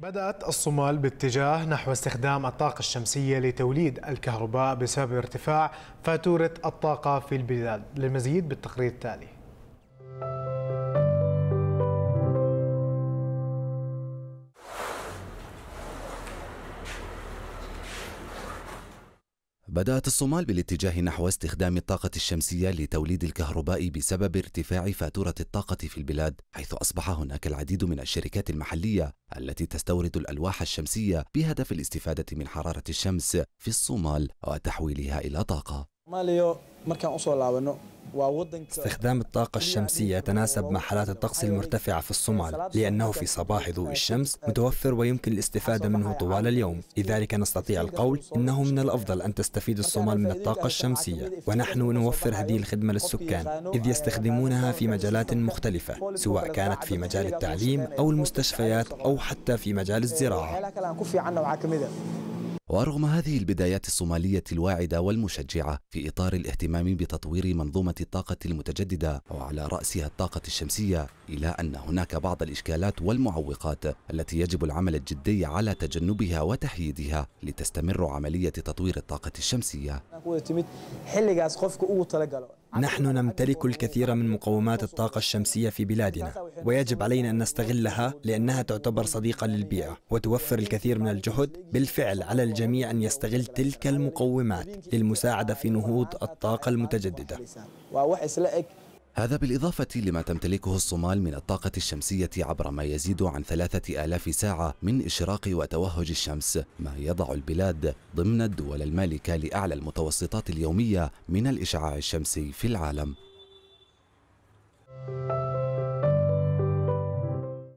بدأت الصومال باتجاه نحو استخدام الطاقة الشمسية لتوليد الكهرباء بسبب ارتفاع فاتورة الطاقة في البلاد للمزيد بالتقرير التالي بدأت الصومال بالاتجاه نحو استخدام الطاقة الشمسية لتوليد الكهرباء بسبب ارتفاع فاتورة الطاقة في البلاد، حيث أصبح هناك العديد من الشركات المحلية التي تستورد الألواح الشمسية بهدف الاستفادة من حرارة الشمس في الصومال وتحويلها إلى طاقة. استخدام الطاقة الشمسية يتناسب مع حالات الطقس المرتفعة في الصومال لأنه في صباح ضوء الشمس متوفر ويمكن الاستفادة منه طوال اليوم لذلك نستطيع القول إنه من الأفضل أن تستفيد الصومال من الطاقة الشمسية ونحن نوفر هذه الخدمة للسكان إذ يستخدمونها في مجالات مختلفة سواء كانت في مجال التعليم أو المستشفيات أو حتى في مجال الزراعة ورغم هذه البدايات الصومالية الواعدة والمشجعة في إطار الاهتمام بتطوير منظومة الطاقة المتجددة وعلى رأسها الطاقة الشمسية إلا أن هناك بعض الإشكالات والمعوقات التي يجب العمل الجدي على تجنبها وتحييدها لتستمر عملية تطوير الطاقة الشمسية نحن نمتلك الكثير من مقومات الطاقة الشمسية في بلادنا ويجب علينا أن نستغلها لأنها تعتبر صديقة للبيئة وتوفر الكثير من الجهد بالفعل على الجميع أن يستغل تلك المقومات للمساعدة في نهوض الطاقة المتجددة هذا بالإضافة لما تمتلكه الصومال من الطاقة الشمسية عبر ما يزيد عن ثلاثة آلاف ساعة من إشراق وتوهج الشمس ما يضع البلاد ضمن الدول المالكة لأعلى المتوسطات اليومية من الإشعاع الشمسي في العالم